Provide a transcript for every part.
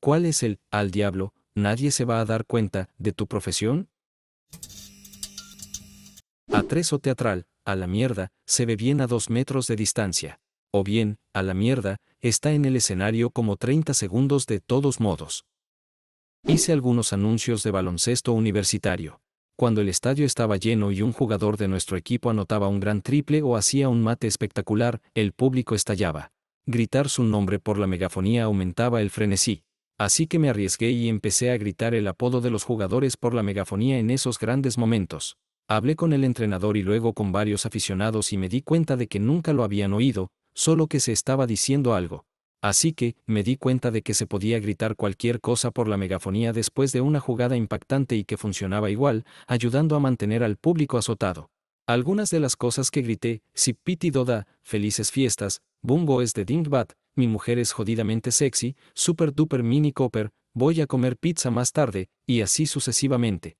¿Cuál es el, al diablo, nadie se va a dar cuenta, de tu profesión? A o teatral, a la mierda, se ve bien a dos metros de distancia. O bien, a la mierda, está en el escenario como 30 segundos de todos modos. Hice algunos anuncios de baloncesto universitario. Cuando el estadio estaba lleno y un jugador de nuestro equipo anotaba un gran triple o hacía un mate espectacular, el público estallaba. Gritar su nombre por la megafonía aumentaba el frenesí. Así que me arriesgué y empecé a gritar el apodo de los jugadores por la megafonía en esos grandes momentos. Hablé con el entrenador y luego con varios aficionados y me di cuenta de que nunca lo habían oído, solo que se estaba diciendo algo. Así que, me di cuenta de que se podía gritar cualquier cosa por la megafonía después de una jugada impactante y que funcionaba igual, ayudando a mantener al público azotado. Algunas de las cosas que grité, si piti Doda, felices fiestas, Bumbo es de Dingbat, mi mujer es jodidamente sexy, super duper mini copper, voy a comer pizza más tarde, y así sucesivamente.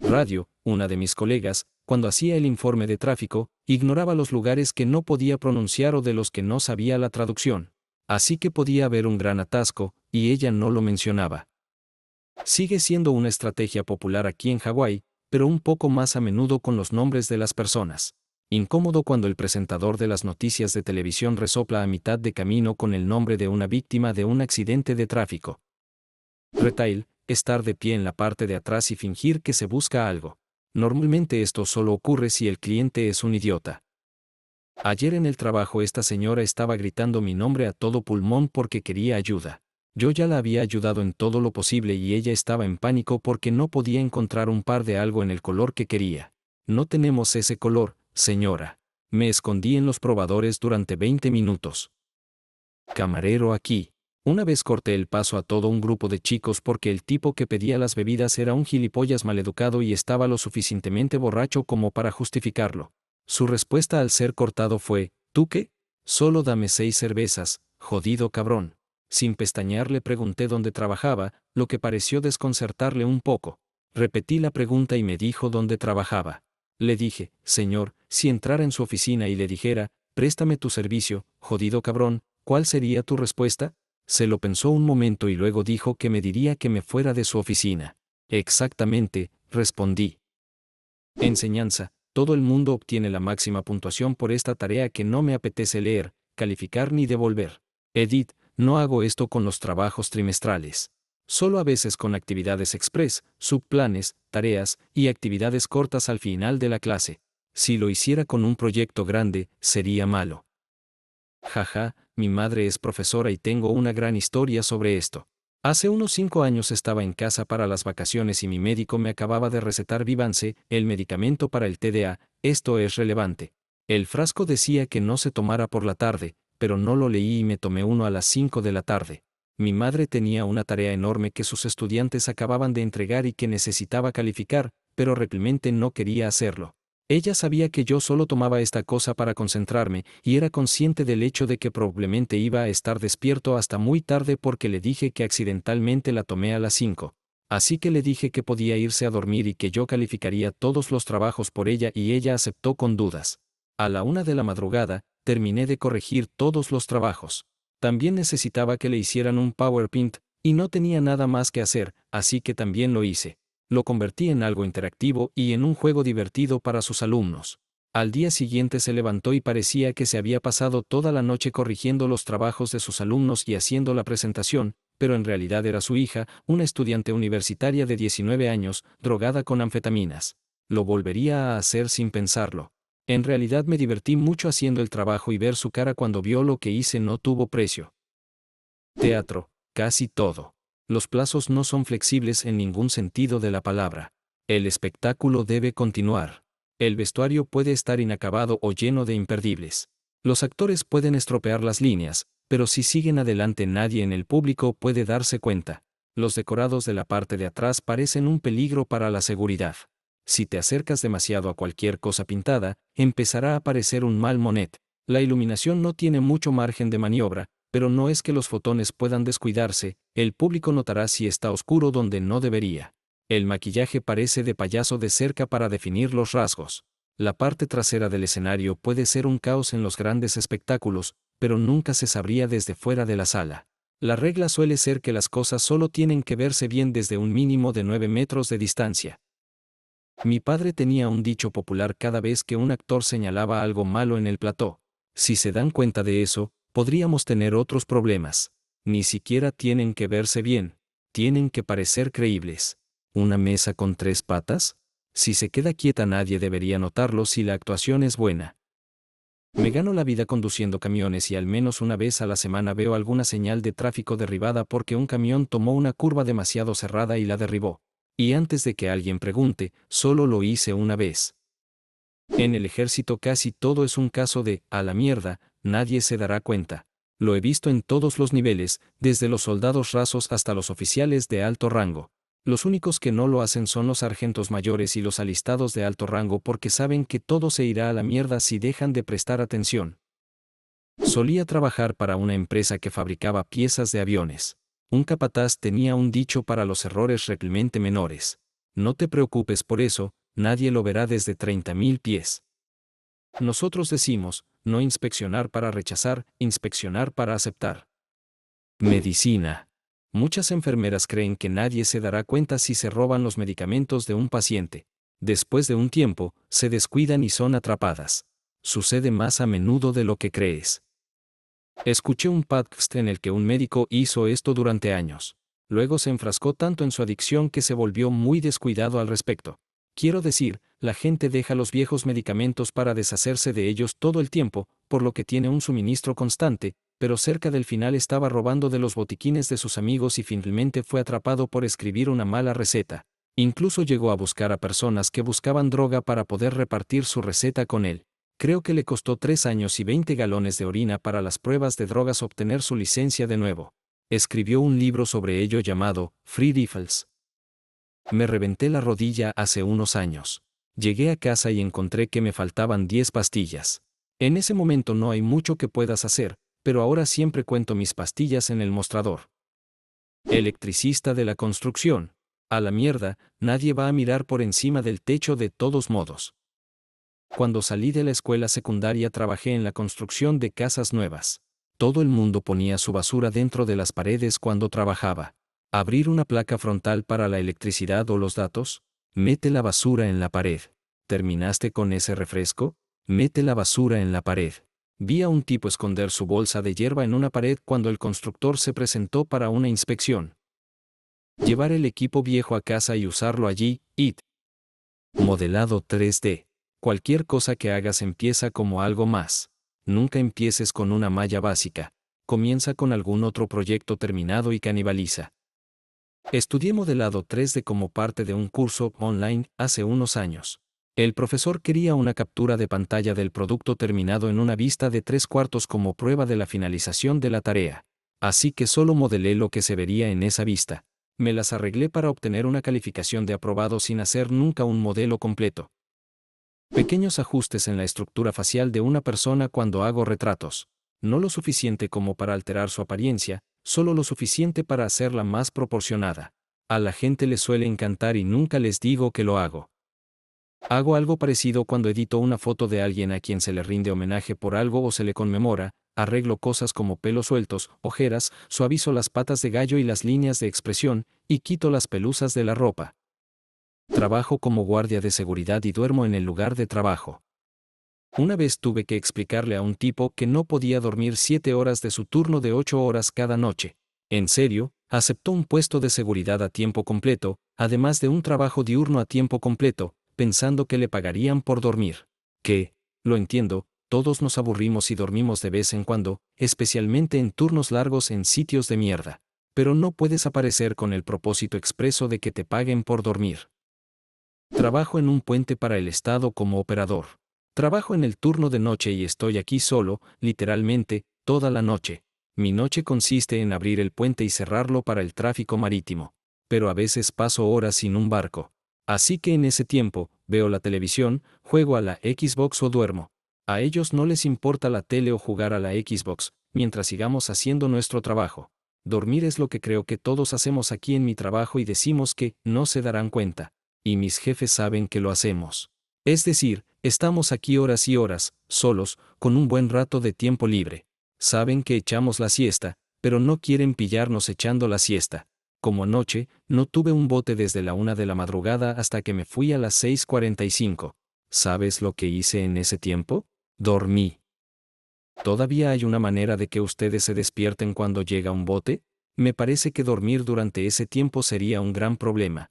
Radio, una de mis colegas, cuando hacía el informe de tráfico, ignoraba los lugares que no podía pronunciar o de los que no sabía la traducción. Así que podía haber un gran atasco, y ella no lo mencionaba. Sigue siendo una estrategia popular aquí en Hawái, pero un poco más a menudo con los nombres de las personas. Incómodo cuando el presentador de las noticias de televisión resopla a mitad de camino con el nombre de una víctima de un accidente de tráfico. Retail, estar de pie en la parte de atrás y fingir que se busca algo. Normalmente esto solo ocurre si el cliente es un idiota. Ayer en el trabajo esta señora estaba gritando mi nombre a todo pulmón porque quería ayuda. Yo ya la había ayudado en todo lo posible y ella estaba en pánico porque no podía encontrar un par de algo en el color que quería. No tenemos ese color, Señora, me escondí en los probadores durante 20 minutos. Camarero aquí. Una vez corté el paso a todo un grupo de chicos porque el tipo que pedía las bebidas era un gilipollas maleducado y estaba lo suficientemente borracho como para justificarlo. Su respuesta al ser cortado fue, ¿tú qué? Solo dame seis cervezas, jodido cabrón. Sin pestañear le pregunté dónde trabajaba, lo que pareció desconcertarle un poco. Repetí la pregunta y me dijo dónde trabajaba. Le dije, Señor, si entrara en su oficina y le dijera, préstame tu servicio, jodido cabrón, ¿cuál sería tu respuesta? Se lo pensó un momento y luego dijo que me diría que me fuera de su oficina. Exactamente, respondí. Enseñanza, todo el mundo obtiene la máxima puntuación por esta tarea que no me apetece leer, calificar ni devolver. Edith, no hago esto con los trabajos trimestrales solo a veces con actividades express, subplanes, tareas y actividades cortas al final de la clase. Si lo hiciera con un proyecto grande, sería malo. Jaja, mi madre es profesora y tengo una gran historia sobre esto. Hace unos cinco años estaba en casa para las vacaciones y mi médico me acababa de recetar Vivance, el medicamento para el TDA, esto es relevante. El frasco decía que no se tomara por la tarde, pero no lo leí y me tomé uno a las cinco de la tarde mi madre tenía una tarea enorme que sus estudiantes acababan de entregar y que necesitaba calificar, pero replemente no quería hacerlo. Ella sabía que yo solo tomaba esta cosa para concentrarme y era consciente del hecho de que probablemente iba a estar despierto hasta muy tarde porque le dije que accidentalmente la tomé a las 5. Así que le dije que podía irse a dormir y que yo calificaría todos los trabajos por ella y ella aceptó con dudas. A la una de la madrugada, terminé de corregir todos los trabajos. También necesitaba que le hicieran un PowerPoint y no tenía nada más que hacer, así que también lo hice. Lo convertí en algo interactivo y en un juego divertido para sus alumnos. Al día siguiente se levantó y parecía que se había pasado toda la noche corrigiendo los trabajos de sus alumnos y haciendo la presentación, pero en realidad era su hija, una estudiante universitaria de 19 años, drogada con anfetaminas. Lo volvería a hacer sin pensarlo. En realidad me divertí mucho haciendo el trabajo y ver su cara cuando vio lo que hice no tuvo precio. Teatro, casi todo. Los plazos no son flexibles en ningún sentido de la palabra. El espectáculo debe continuar. El vestuario puede estar inacabado o lleno de imperdibles. Los actores pueden estropear las líneas, pero si siguen adelante nadie en el público puede darse cuenta. Los decorados de la parte de atrás parecen un peligro para la seguridad si te acercas demasiado a cualquier cosa pintada, empezará a aparecer un mal monet. La iluminación no tiene mucho margen de maniobra, pero no es que los fotones puedan descuidarse, el público notará si está oscuro donde no debería. El maquillaje parece de payaso de cerca para definir los rasgos. La parte trasera del escenario puede ser un caos en los grandes espectáculos, pero nunca se sabría desde fuera de la sala. La regla suele ser que las cosas solo tienen que verse bien desde un mínimo de 9 metros de distancia. Mi padre tenía un dicho popular cada vez que un actor señalaba algo malo en el plató. Si se dan cuenta de eso, podríamos tener otros problemas. Ni siquiera tienen que verse bien. Tienen que parecer creíbles. ¿Una mesa con tres patas? Si se queda quieta nadie debería notarlo si la actuación es buena. Me gano la vida conduciendo camiones y al menos una vez a la semana veo alguna señal de tráfico derribada porque un camión tomó una curva demasiado cerrada y la derribó y antes de que alguien pregunte, solo lo hice una vez. En el ejército casi todo es un caso de, a la mierda, nadie se dará cuenta. Lo he visto en todos los niveles, desde los soldados rasos hasta los oficiales de alto rango. Los únicos que no lo hacen son los sargentos mayores y los alistados de alto rango porque saben que todo se irá a la mierda si dejan de prestar atención. Solía trabajar para una empresa que fabricaba piezas de aviones un capataz tenía un dicho para los errores realmente menores. No te preocupes por eso, nadie lo verá desde 30.000 pies. Nosotros decimos, no inspeccionar para rechazar, inspeccionar para aceptar. Medicina. Muchas enfermeras creen que nadie se dará cuenta si se roban los medicamentos de un paciente. Después de un tiempo, se descuidan y son atrapadas. Sucede más a menudo de lo que crees. Escuché un podcast en el que un médico hizo esto durante años. Luego se enfrascó tanto en su adicción que se volvió muy descuidado al respecto. Quiero decir, la gente deja los viejos medicamentos para deshacerse de ellos todo el tiempo, por lo que tiene un suministro constante, pero cerca del final estaba robando de los botiquines de sus amigos y finalmente fue atrapado por escribir una mala receta. Incluso llegó a buscar a personas que buscaban droga para poder repartir su receta con él creo que le costó tres años y 20 galones de orina para las pruebas de drogas obtener su licencia de nuevo. Escribió un libro sobre ello llamado Free Rifles. Me reventé la rodilla hace unos años. Llegué a casa y encontré que me faltaban 10 pastillas. En ese momento no hay mucho que puedas hacer, pero ahora siempre cuento mis pastillas en el mostrador. Electricista de la construcción. A la mierda, nadie va a mirar por encima del techo de todos modos. Cuando salí de la escuela secundaria trabajé en la construcción de casas nuevas. Todo el mundo ponía su basura dentro de las paredes cuando trabajaba. Abrir una placa frontal para la electricidad o los datos, mete la basura en la pared. ¿Terminaste con ese refresco? Mete la basura en la pared. Vi a un tipo esconder su bolsa de hierba en una pared cuando el constructor se presentó para una inspección. Llevar el equipo viejo a casa y usarlo allí, IT. Modelado 3D. Cualquier cosa que hagas empieza como algo más. Nunca empieces con una malla básica. Comienza con algún otro proyecto terminado y canibaliza. Estudié modelado 3D como parte de un curso online hace unos años. El profesor quería una captura de pantalla del producto terminado en una vista de tres cuartos como prueba de la finalización de la tarea. Así que solo modelé lo que se vería en esa vista. Me las arreglé para obtener una calificación de aprobado sin hacer nunca un modelo completo. Pequeños ajustes en la estructura facial de una persona cuando hago retratos. No lo suficiente como para alterar su apariencia, solo lo suficiente para hacerla más proporcionada. A la gente le suele encantar y nunca les digo que lo hago. Hago algo parecido cuando edito una foto de alguien a quien se le rinde homenaje por algo o se le conmemora, arreglo cosas como pelos sueltos, ojeras, suavizo las patas de gallo y las líneas de expresión, y quito las pelusas de la ropa. Trabajo como guardia de seguridad y duermo en el lugar de trabajo. Una vez tuve que explicarle a un tipo que no podía dormir siete horas de su turno de ocho horas cada noche. En serio, aceptó un puesto de seguridad a tiempo completo, además de un trabajo diurno a tiempo completo, pensando que le pagarían por dormir. Que, lo entiendo, todos nos aburrimos y dormimos de vez en cuando, especialmente en turnos largos en sitios de mierda. Pero no puedes aparecer con el propósito expreso de que te paguen por dormir. Trabajo en un puente para el Estado como operador. Trabajo en el turno de noche y estoy aquí solo, literalmente, toda la noche. Mi noche consiste en abrir el puente y cerrarlo para el tráfico marítimo. Pero a veces paso horas sin un barco. Así que en ese tiempo, veo la televisión, juego a la Xbox o duermo. A ellos no les importa la tele o jugar a la Xbox, mientras sigamos haciendo nuestro trabajo. Dormir es lo que creo que todos hacemos aquí en mi trabajo y decimos que no se darán cuenta y mis jefes saben que lo hacemos. Es decir, estamos aquí horas y horas, solos, con un buen rato de tiempo libre. Saben que echamos la siesta, pero no quieren pillarnos echando la siesta. Como anoche, no tuve un bote desde la una de la madrugada hasta que me fui a las 6.45. ¿Sabes lo que hice en ese tiempo? Dormí. ¿Todavía hay una manera de que ustedes se despierten cuando llega un bote? Me parece que dormir durante ese tiempo sería un gran problema.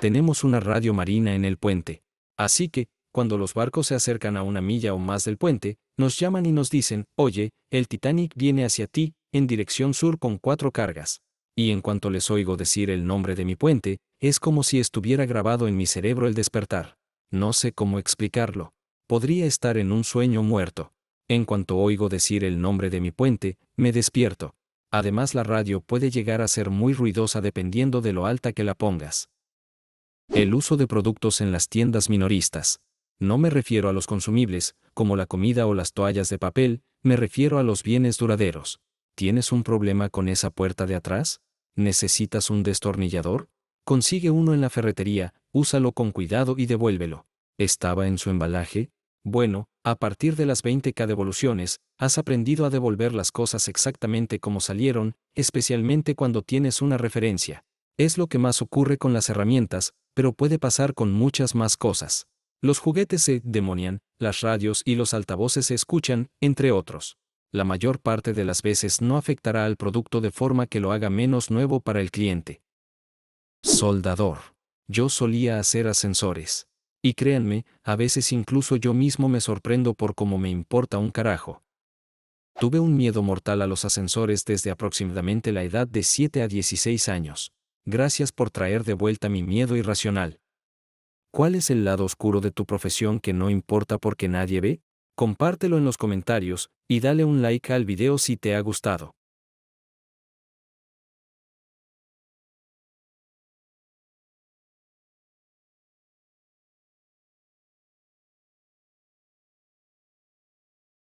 Tenemos una radio marina en el puente. Así que, cuando los barcos se acercan a una milla o más del puente, nos llaman y nos dicen, oye, el Titanic viene hacia ti, en dirección sur con cuatro cargas. Y en cuanto les oigo decir el nombre de mi puente, es como si estuviera grabado en mi cerebro el despertar. No sé cómo explicarlo. Podría estar en un sueño muerto. En cuanto oigo decir el nombre de mi puente, me despierto. Además la radio puede llegar a ser muy ruidosa dependiendo de lo alta que la pongas. El uso de productos en las tiendas minoristas. No me refiero a los consumibles, como la comida o las toallas de papel, me refiero a los bienes duraderos. ¿Tienes un problema con esa puerta de atrás? ¿Necesitas un destornillador? Consigue uno en la ferretería, úsalo con cuidado y devuélvelo. ¿Estaba en su embalaje? Bueno, a partir de las 20k devoluciones, has aprendido a devolver las cosas exactamente como salieron, especialmente cuando tienes una referencia. Es lo que más ocurre con las herramientas, pero puede pasar con muchas más cosas. Los juguetes se demonian, las radios y los altavoces se escuchan, entre otros. La mayor parte de las veces no afectará al producto de forma que lo haga menos nuevo para el cliente. Soldador. Yo solía hacer ascensores. Y créanme, a veces incluso yo mismo me sorprendo por cómo me importa un carajo. Tuve un miedo mortal a los ascensores desde aproximadamente la edad de 7 a 16 años gracias por traer de vuelta mi miedo irracional. ¿Cuál es el lado oscuro de tu profesión que no importa porque nadie ve? Compártelo en los comentarios y dale un like al video si te ha gustado.